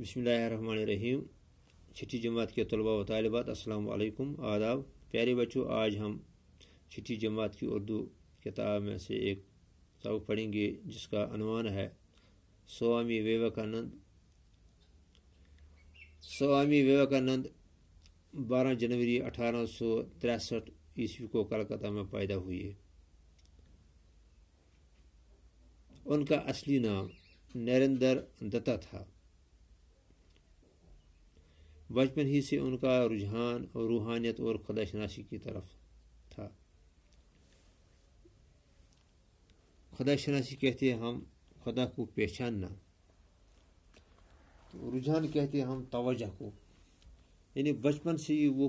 रहीम छठी जमात के तलबा व तालबात असलकम आदाब प्यारे बच्चों आज हम छठी जमात की उर्दू किताब में से एक किताब पढ़ेंगे जिसका अनवान है स्वामी विवेकानंद स्वामी विवेकानंद 12 जनवरी अठारह सौ तिरसठ ईस्वी को कलकत्ता में पैदा हुए उनका असली नाम नरेंद्र दत्ता था बचपन ही से उनका रुझान और रूहानियत और खुदाशनासी की तरफ था शनासी कहते हम खुदा को पहचानना तो रुझान कहते हम तोजह को यानी बचपन से ही वो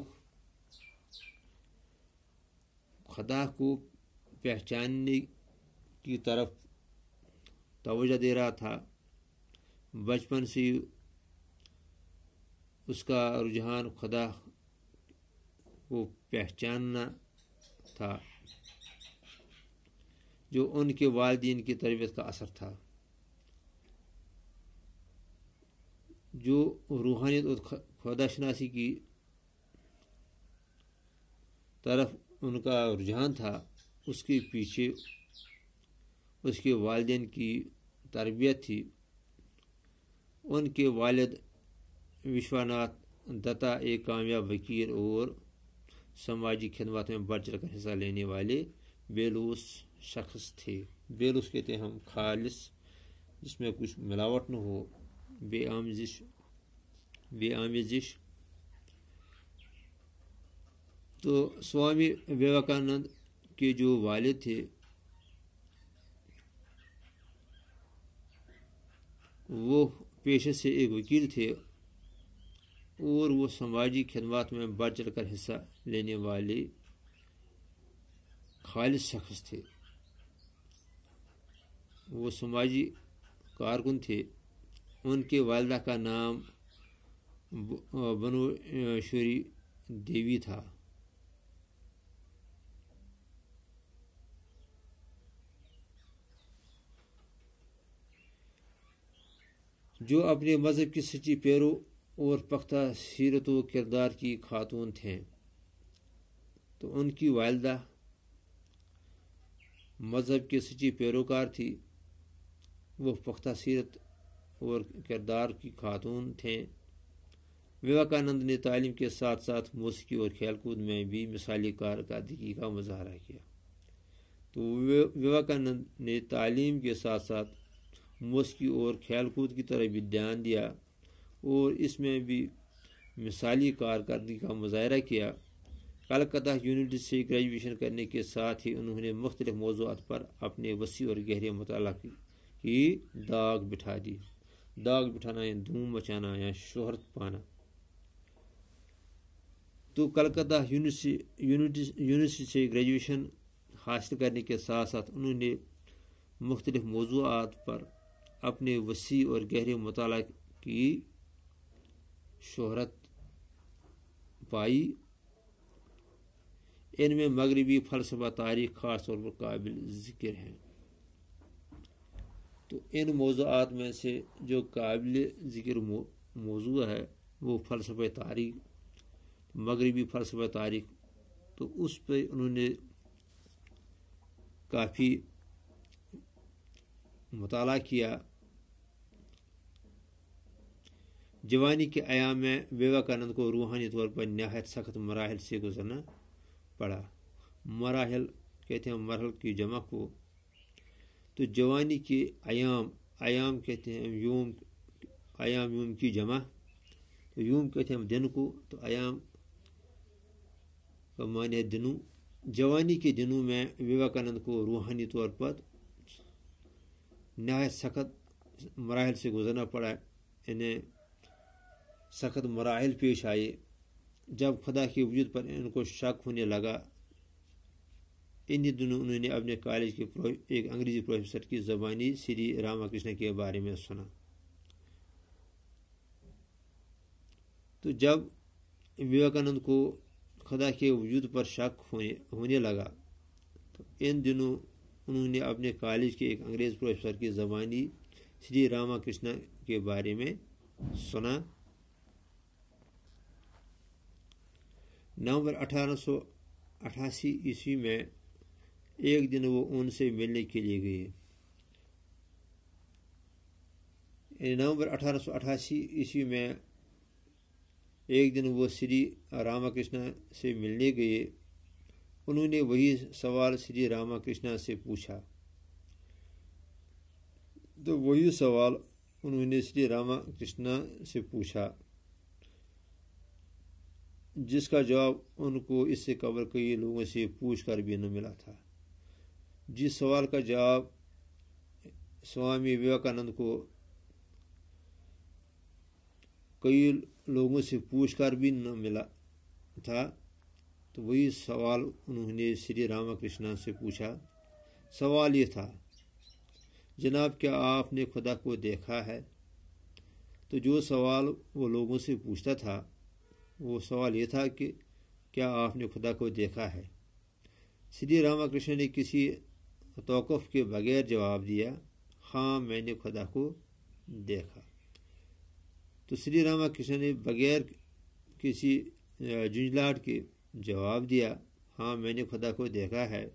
खुदा को पहचानने की तरफ तोजह दे रहा था बचपन से उसका रुझान खुदा को पहचानना था जो उनके वालदेन की तरबियत का असर था जो रूहानियत और शनासी की तरफ उनका रुझान था उसके पीछे उसके वालदेन की तरबियत थी उनके वालद विश्वनाथ दत्ता एक कामयाब वकील और सामाजिक खिदमत में बढ़ चढ़ कर हिस्सा लेने वाले बेलूस शख्स थे बेलूस कहते हम खालिस जिसमें कुछ मिलावट न हो बेआमजिश बेआमजिश तो स्वामी विवेकानंद के जो वाले थे वो पेशे से एक वकील थे और वो समाजी खदमात में बढ़ चढ़ कर हिस्सा लेने वाले खालिद शख्स थे वो समाजी कारकुन थे उनके वालदा का नाम बनोश्वरी देवी था जो अपने मज़हब की सच्ची पैरों और पख्ता सीरत व किरदार की खातून थे तो उनकी वालदा मज़हब के सच्ची पैरोकार थी वो पख्ता सीरत और किरदार की खातून थे विवेकानंद ने तालीम के साथ साथ मौसीकी और खेलकूद में भी मिसाली कारदगी का मुजाहरा किया तो विवेकानंद ने तालीम के साथ साथ मौसीकी और खेलकूद की तरह भी ध्यान दिया और इसमें भी मिसाली कारकर्दगी का मुजाहरा किया कलकत्ता यूनिवर्सिटी से ग्रेजुएशन करने के साथ ही उन्होंने मुख्तलिफ मौजूद पर अपने वसी और गहरे मताल की दाग बिठा दी दाग बिठाना या धूम मचाना या शोहरत पाना तो कलकत्ता यूनिवर्सिटी से ग्रेजुएशन हासिल करने के साथ साथ उन्होंने मुख्तलिफ मौजूद पर अपने वसी और गहरे मताल की शोहरत पाई इनमें मगरबी फलसफा तारीख खास तौर पर काबिल ज़िक्र हैं तो इन मौजूद में से जो काबिल ज़िक्र मौजू है वो फलसफ तारीख मगरबी फलसफ तारीख तो उस पर उन्होंने काफ़ी मताल किया जवानी के आयाम में विवेकानंद को रूहानी तौर पर नहायत सख्त मराहल से गुजरना पड़ा मराहल कहते हैं मरहल की जमा को तो जवानी के आयाम आयाम कहते हैं यूम आयाम यूम की जमा तो यूम कहते हैं दिन को तो आयाम का माने है दिनों जवानी के दिनों में विवेकानंद को रूहानी तौर पर नहायत सख्त मराहल से गुजरना पड़ा इन्हें सख्त मराहल पेश आए जब खुदा की वजूद पर इनको शक होने लगा इन्हीं दिनों उन्होंने अपने कॉलेज के एक अंग्रेजी प्रोफेसर की ज़बानी श्री रामाकृष्ण के बारे में सुना तो जब विवेकानंद को खुदा के वजूद पर शक होने होने लगा तो इन दिनों उन्होंने अपने कॉलेज के एक अंग्रेज़ प्रोफेसर की ज़बानी श्री रामाकृष्ण के बारे में सुना नवंबर अठारह ईस्वी में एक दिन वो उनसे मिलने के लिए गए नवंबर अठारह ईस्वी में एक दिन वो श्री रामाकृष्ण से मिलने गए उन्होंने वही सवाल श्री रामाकृष्ण से पूछा तो वही सवाल उन्होंने श्री कृष्णा से पूछा जिसका जवाब उनको इससे कबर कई लोगों से पूछ कर भी न मिला था जिस सवाल का जवाब स्वामी विवेकानंद को कई लोगों से पूछ कर भी न मिला था तो वही सवाल उन्होंने श्री रामाकृष्णा से पूछा सवाल ये था जनाब क्या आपने खुदा को देखा है तो जो सवाल वो लोगों से पूछता था वो सवाल ये था कि क्या आपने खुदा को देखा है श्री रामाकृष्ण ने किसी तोकफ़ के बगैर जवाब दिया हाँ मैंने खुदा को देखा तो श्री रामाकृष्ण ने बगैर किसी झुंझलाट के जवाब दिया हाँ मैंने खुदा को देखा है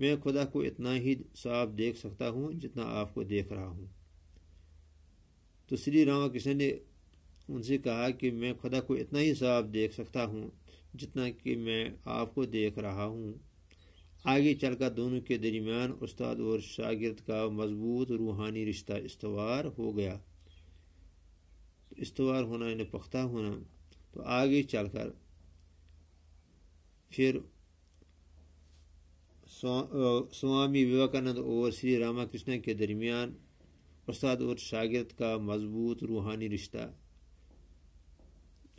मैं खुदा को इतना ही साफ देख सकता हूँ जितना आपको देख रहा हूँ तो श्री रामाकृष्ण ने उनसे कहा कि मैं खुदा को इतना ही साफ देख सकता हूँ जितना कि मैं आपको देख रहा हूँ आगे चलकर दोनों के दरमियान उस्ताद और शागिर्द का मजबूत रूहानी रिश्ता इस्तवार हो गया तो इस्तवार होना यानी पख्ता होना तो आगे चलकर फिर स्वामी विवेकानंद और श्री रामाकृष्ण के दरमियान उस्ताद और शागिर्द का मजबूत रूहानी रिश्ता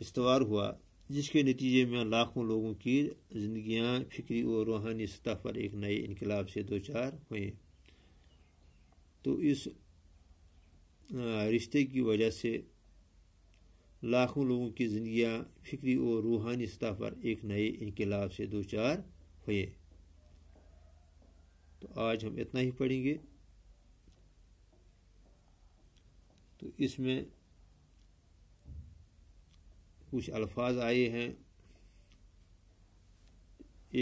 इसवार हुआ जिसके नतीजे में लाखों लोगों की जिंदगियां फिक्री और रूहानी सतह पर एक नए इनकलाब से दो चार हुए तो इस रिश्ते की वजह से लाखों लोगों की जिंदगियां फिक्री और रूहानी सतह पर एक नए इनकलाब से दो चार हुए तो आज हम इतना ही पढ़ेंगे तो इसमें कुछ अल्फाज आए हैं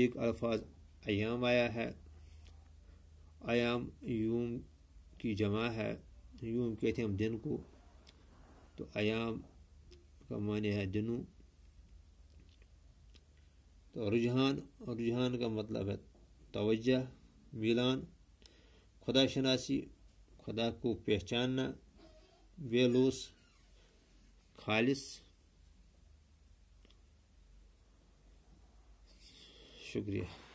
एक अल्फाज अयाम आया है आयाम यूम की जमा है यूम कहते हैं हम दिन को तो आयाम का माने है दिनों तो रुझान और रुझान का मतलब है तोज्जा मिलान खुदा शनासी खुदा को पहचानना बेलूस खालिश शुक्रिया